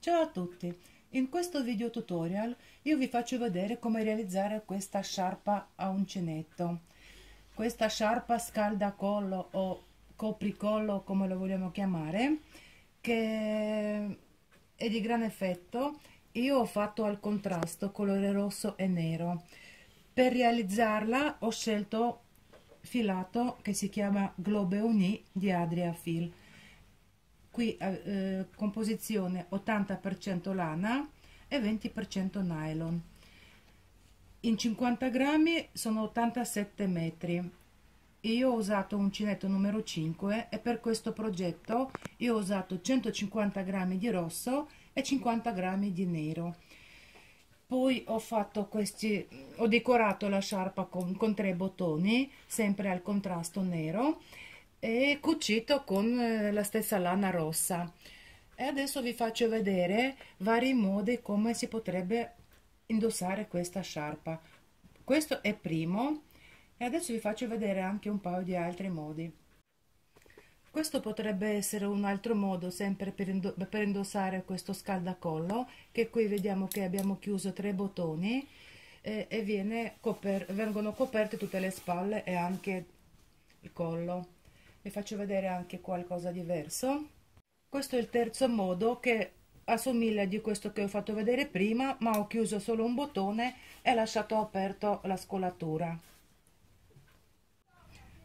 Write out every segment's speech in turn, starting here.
Ciao a tutti! In questo video tutorial io vi faccio vedere come realizzare questa sciarpa a uncinetto. Questa sciarpa scaldacollo o copricollo come lo vogliamo chiamare che è di gran effetto. Io ho fatto al contrasto colore rosso e nero. Per realizzarla ho scelto filato che si chiama Globe Uni di Adria Fil qui eh, eh composizione 80% lana e 20% nylon in 50 grammi sono 87 metri io ho usato uncinetto numero 5 e per questo progetto io ho usato 150 grammi di rosso e 50 grammi di nero poi ho fatto questi ho decorato la sciarpa con, con tre bottoni sempre al contrasto nero e cucito con eh, la stessa lana rossa e adesso vi faccio vedere vari modi come si potrebbe indossare questa sciarpa questo è primo e adesso vi faccio vedere anche un paio di altri modi questo potrebbe essere un altro modo sempre per, indo per indossare questo scaldacollo che qui vediamo che abbiamo chiuso tre bottoni eh, e, coper vengono coperte tutte le spalle e anche il collo vi faccio vedere anche qualcosa di diverso questo è il terzo modo che assomiglia di questo che ho fatto vedere prima ma ho chiuso solo un bottone e lasciato aperto la scolatura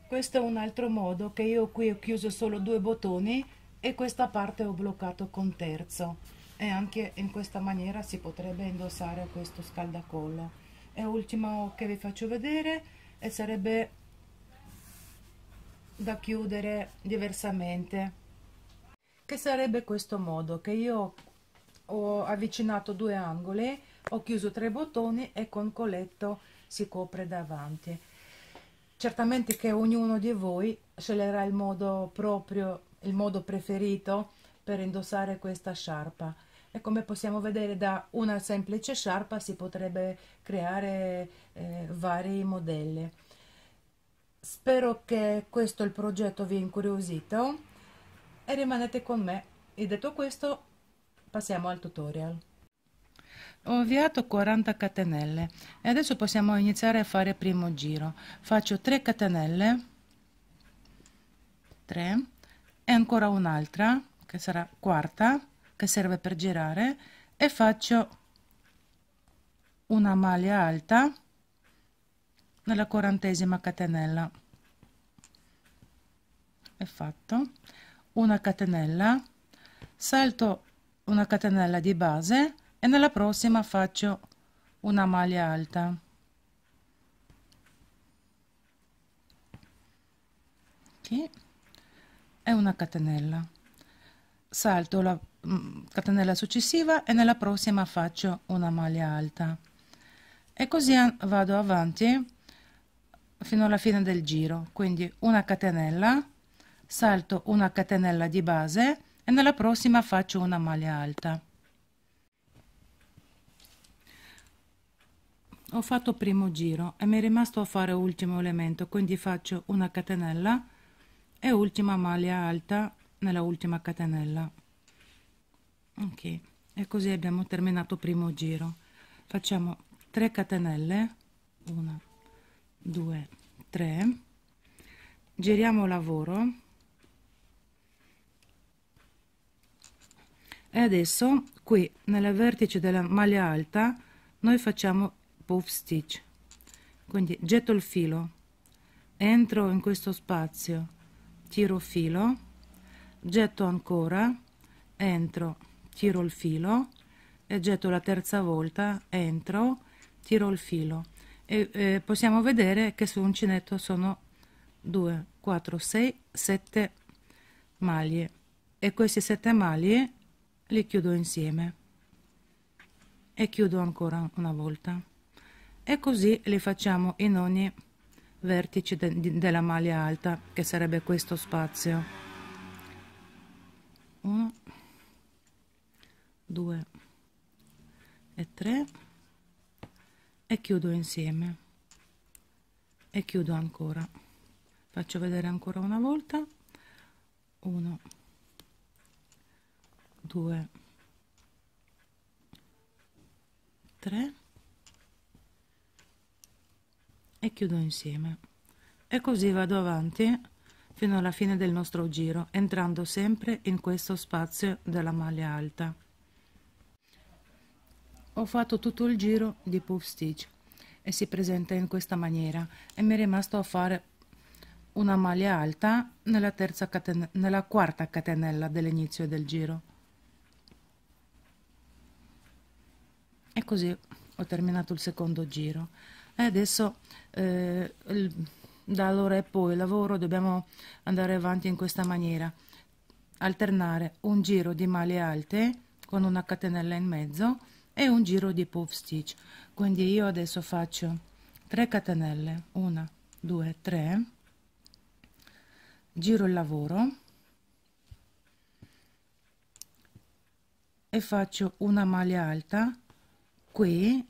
questo è un altro modo che io qui ho chiuso solo due bottoni e questa parte ho bloccato con terzo e anche in questa maniera si potrebbe indossare questo scaldacollo e ultimo che vi faccio vedere sarebbe da chiudere diversamente che sarebbe questo modo che io ho avvicinato due angoli ho chiuso tre bottoni e con coletto si copre davanti certamente che ognuno di voi sceglierà il modo proprio il modo preferito per indossare questa sciarpa e come possiamo vedere da una semplice sciarpa si potrebbe creare eh, vari modelli Spero che questo il progetto vi è incuriosito e rimanete con me. E detto questo, passiamo al tutorial. Ho avviato 40 catenelle e adesso possiamo iniziare a fare il primo giro. Faccio 3 catenelle, 3 e ancora un'altra che sarà quarta che serve per girare e faccio una maglia alta nella quarantesima catenella è fatto una catenella salto una catenella di base e nella prossima faccio una maglia alta qui è una catenella salto la mm, catenella successiva e nella prossima faccio una maglia alta e così vado avanti fino alla fine del giro quindi una catenella salto una catenella di base e nella prossima faccio una maglia alta ho fatto primo giro e mi è rimasto a fare ultimo elemento quindi faccio una catenella e ultima maglia alta nella ultima catenella ok e così abbiamo terminato primo giro facciamo 3 catenelle 1 2 3 giriamo lavoro e adesso qui nel vertice della maglia alta noi facciamo puff stitch quindi getto il filo entro in questo spazio tiro filo getto ancora entro tiro il filo e getto la terza volta entro tiro il filo e, eh, possiamo vedere che su uncinetto sono 2 4 6 7 maglie e queste 7 maglie li chiudo insieme e chiudo ancora una volta e così le facciamo in ogni vertice de de della maglia alta che sarebbe questo spazio 1 2 e 3 e chiudo insieme e chiudo ancora faccio vedere ancora una volta 1 2 3 e chiudo insieme e così vado avanti fino alla fine del nostro giro entrando sempre in questo spazio della maglia alta ho fatto tutto il giro di Puff Stitch e si presenta in questa maniera e mi è rimasto a fare una maglia alta nella, terza catena nella quarta catenella dell'inizio del giro. E così ho terminato il secondo giro. E adesso eh, il, da allora e poi lavoro dobbiamo andare avanti in questa maniera alternare un giro di maglie alte con una catenella in mezzo e un giro di puff stitch quindi io adesso faccio 3 catenelle 1 2 3 giro il lavoro e faccio una maglia alta qui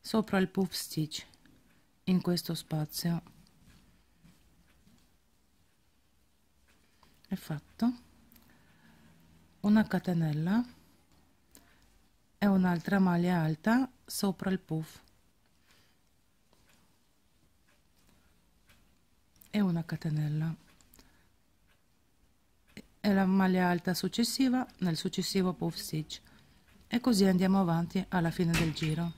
sopra il puff stitch in questo spazio è fatto una catenella e un'altra maglia alta sopra il puff e una catenella e la maglia alta successiva nel successivo puff stitch e così andiamo avanti alla fine del giro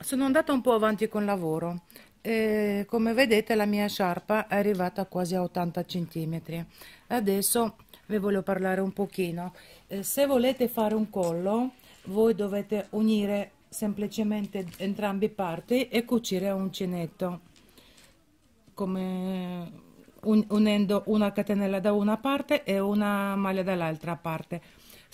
sono andata un po' avanti con lavoro e come vedete la mia sciarpa è arrivata quasi a 80 centimetri adesso vi voglio parlare un pochino eh, se volete fare un collo voi dovete unire semplicemente entrambi i parti e cucire un uncinetto come un, unendo una catenella da una parte e una maglia dall'altra parte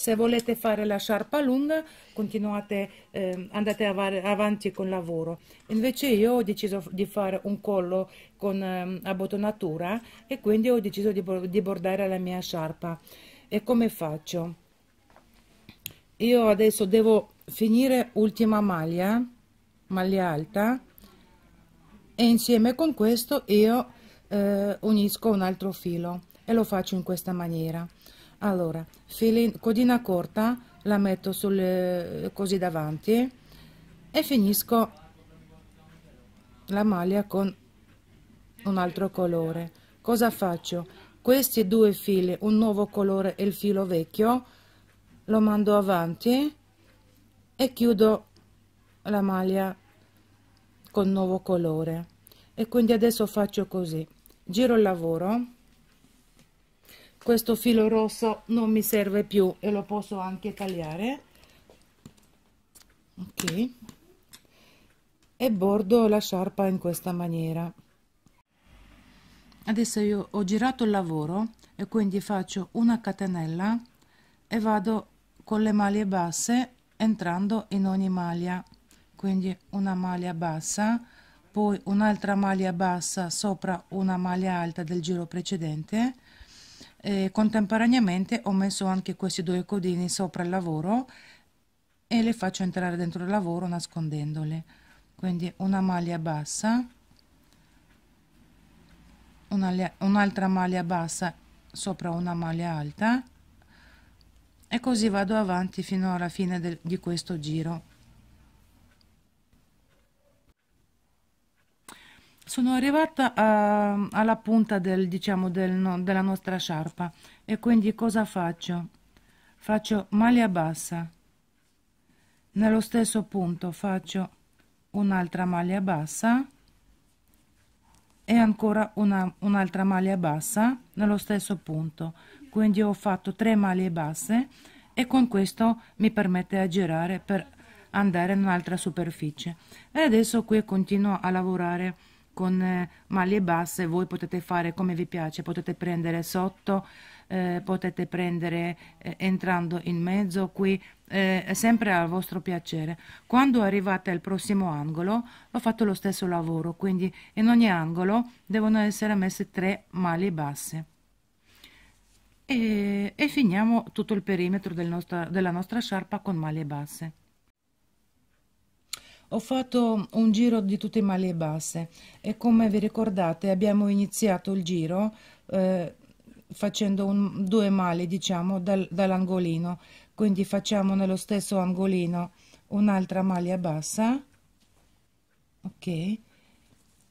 se volete fare la sciarpa lunga, continuate, eh, andate av avanti con il lavoro. Invece io ho deciso di fare un collo con eh, abbottonatura e quindi ho deciso di, di bordare la mia sciarpa. E come faccio? Io adesso devo finire ultima maglia, maglia alta, e insieme con questo io eh, unisco un altro filo e lo faccio in questa maniera allora, filin, codina corta, la metto sul, così davanti e finisco la maglia con un altro colore. Cosa faccio? Questi due fili, un nuovo colore e il filo vecchio, lo mando avanti e chiudo la maglia con nuovo colore. E quindi adesso faccio così. Giro il lavoro questo filo rosso non mi serve più e lo posso anche tagliare ok e bordo la sciarpa in questa maniera adesso io ho girato il lavoro e quindi faccio una catenella e vado con le maglie basse entrando in ogni maglia quindi una maglia bassa poi un'altra maglia bassa sopra una maglia alta del giro precedente e contemporaneamente ho messo anche questi due codini sopra il lavoro e le faccio entrare dentro il lavoro nascondendole quindi una maglia bassa un'altra maglia bassa sopra una maglia alta e così vado avanti fino alla fine del, di questo giro sono arrivata a, ehm, alla punta del, diciamo, del, no, della nostra sciarpa e quindi cosa faccio? Faccio maglia bassa, nello stesso punto faccio un'altra maglia bassa e ancora un'altra un maglia bassa nello stesso punto quindi ho fatto tre maglie basse e con questo mi permette a girare per andare in un'altra superficie e adesso qui continuo a lavorare con eh, maglie basse voi potete fare come vi piace, potete prendere sotto, eh, potete prendere eh, entrando in mezzo qui, eh, sempre al vostro piacere. Quando arrivate al prossimo angolo ho fatto lo stesso lavoro, quindi in ogni angolo devono essere messe tre maglie basse. E, e finiamo tutto il perimetro del nostra, della nostra sciarpa con maglie basse. Ho fatto un giro di tutte le maglie basse e come vi ricordate abbiamo iniziato il giro eh, facendo un, due male diciamo dal, dall'angolino quindi facciamo nello stesso angolino un'altra maglia bassa ok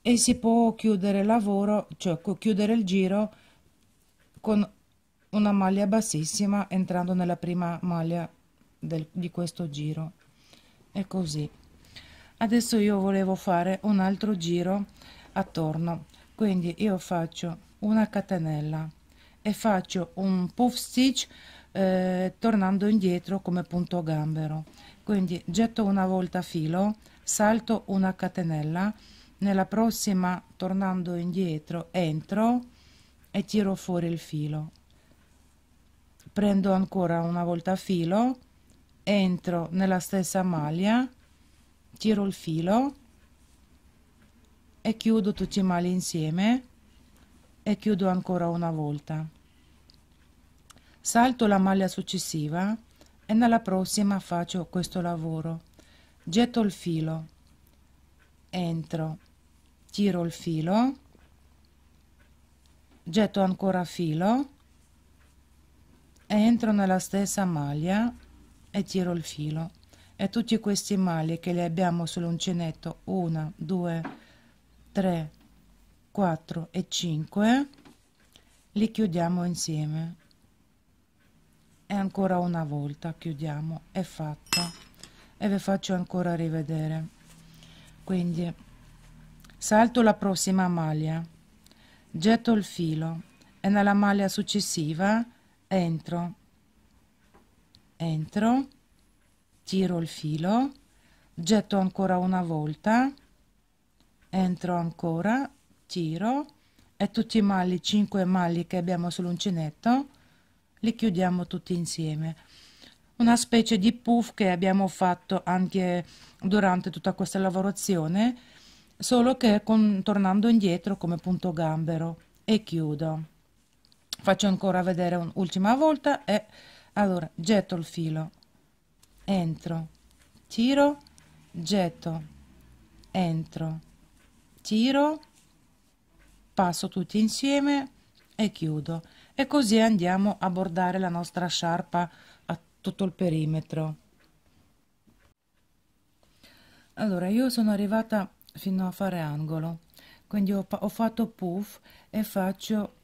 e si può chiudere il lavoro cioè chiudere il giro con una maglia bassissima entrando nella prima maglia del, di questo giro e così adesso io volevo fare un altro giro attorno quindi io faccio una catenella e faccio un puff stitch eh, tornando indietro come punto gambero quindi getto una volta filo salto una catenella nella prossima tornando indietro entro e tiro fuori il filo prendo ancora una volta filo entro nella stessa maglia tiro il filo e chiudo tutti i mali insieme e chiudo ancora una volta salto la maglia successiva e nella prossima faccio questo lavoro getto il filo entro tiro il filo getto ancora filo entro nella stessa maglia e tiro il filo e tutti questi mali che li abbiamo sull'uncinetto 1 2 3 4 e 5 li chiudiamo insieme e ancora una volta chiudiamo è fatta e vi faccio ancora rivedere quindi salto la prossima maglia getto il filo e nella maglia successiva entro entro tiro il filo getto ancora una volta entro ancora tiro e tutti i magli 5 magli che abbiamo sull'uncinetto li chiudiamo tutti insieme una specie di puff che abbiamo fatto anche durante tutta questa lavorazione solo che con, tornando indietro come punto gambero e chiudo faccio ancora vedere un'ultima volta e allora getto il filo entro, tiro, getto, entro, tiro, passo tutti insieme e chiudo. E così andiamo a bordare la nostra sciarpa a tutto il perimetro. Allora, io sono arrivata fino a fare angolo, quindi ho, ho fatto puff e faccio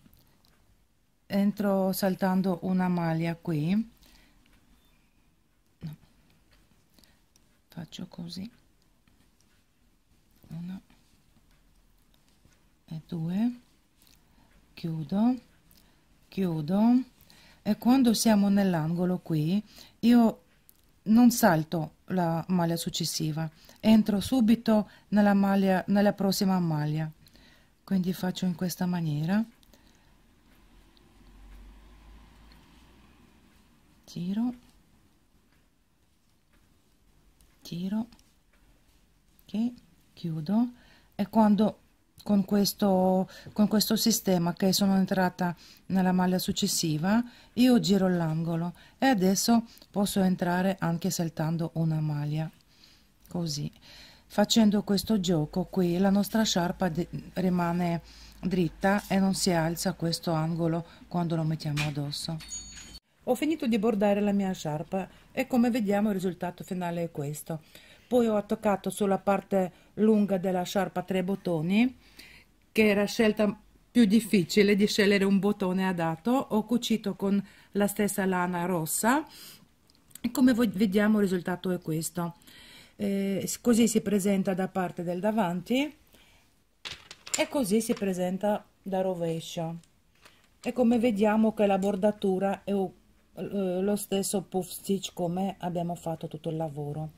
entro saltando una maglia qui faccio così 1 e 2 chiudo chiudo e quando siamo nell'angolo qui io non salto la maglia successiva entro subito nella maglia nella prossima maglia quindi faccio in questa maniera tiro tiro ok chiudo e quando con questo con questo sistema che sono entrata nella maglia successiva io giro l'angolo e adesso posso entrare anche saltando una maglia così facendo questo gioco qui la nostra sciarpa rimane dritta e non si alza questo angolo quando lo mettiamo addosso ho finito di bordare la mia sciarpa e come vediamo il risultato finale è questo. Poi ho attaccato sulla parte lunga della sciarpa tre bottoni, che era scelta più difficile di scegliere un bottone adatto. Ho cucito con la stessa lana rossa e come vediamo il risultato è questo. Eh, così si presenta da parte del davanti e così si presenta da rovescio e come vediamo che la bordatura è eh, lo stesso puff stitch come abbiamo fatto tutto il lavoro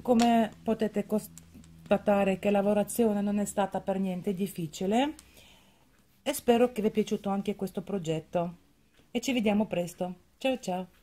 come potete constatare che lavorazione non è stata per niente difficile e spero che vi è piaciuto anche questo progetto e ci vediamo presto ciao ciao